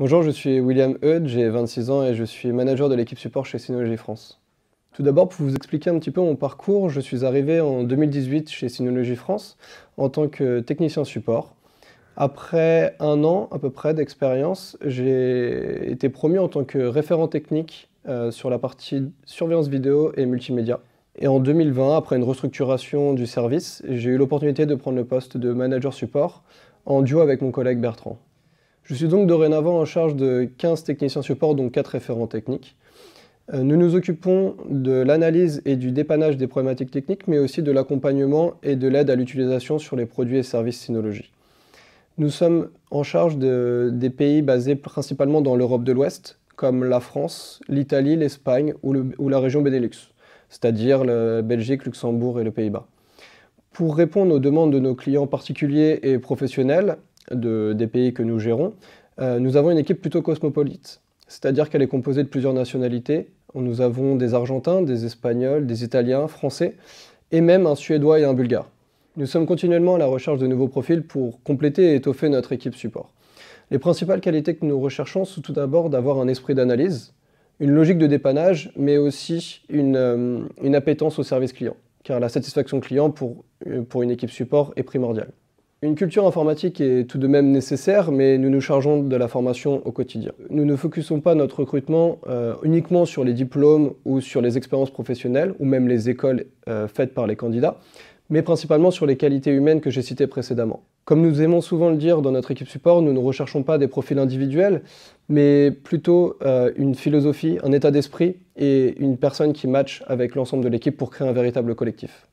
Bonjour, je suis William Eudes, j'ai 26 ans et je suis manager de l'équipe support chez Synology France. Tout d'abord, pour vous expliquer un petit peu mon parcours, je suis arrivé en 2018 chez Synology France en tant que technicien support. Après un an à peu près d'expérience, j'ai été promu en tant que référent technique euh, sur la partie surveillance vidéo et multimédia. Et en 2020, après une restructuration du service, j'ai eu l'opportunité de prendre le poste de manager support en duo avec mon collègue Bertrand. Je suis donc dorénavant en charge de 15 techniciens support, dont 4 référents techniques. Euh, nous nous occupons de l'analyse et du dépannage des problématiques techniques, mais aussi de l'accompagnement et de l'aide à l'utilisation sur les produits et services Synologie. Nous sommes en charge des pays basés principalement dans l'Europe de l'Ouest, comme la France, l'Italie, l'Espagne ou, la région Benelux, c'est-à-dire la Belgique, Luxembourg et les Pays-Bas. Pour répondre aux demandes de nos clients particuliers et professionnels, des pays que nous gérons, euh, nous avons une équipe plutôt cosmopolite, c'est-à-dire qu'elle est composée de plusieurs nationalités. Nous avons des Argentins, des Espagnols, des Italiens, Français, et même un Suédois et un Bulgare. Nous sommes continuellement à la recherche de nouveaux profils pour compléter et étoffer notre équipe support. Les principales qualités que nous recherchons sont tout d'abord d'avoir un esprit d'analyse, une logique de dépannage, mais aussi une, euh, appétence au service client, car la satisfaction client pour euh, une équipe support est primordiale. Une culture informatique est tout de même nécessaire, mais nous nous chargeons de la formation au quotidien. Nous ne focusons pas notre recrutement euh, uniquement sur les diplômes ou sur les expériences professionnelles, ou même les écoles euh, faites par les candidats, mais principalement sur les qualités humaines que j'ai citées précédemment. Comme nous aimons souvent le dire dans notre équipe support, nous ne recherchons pas des profils individuels, mais plutôt euh, une philosophie, un état d'esprit et une personne qui matche avec l'ensemble de l'équipe pour créer un véritable collectif.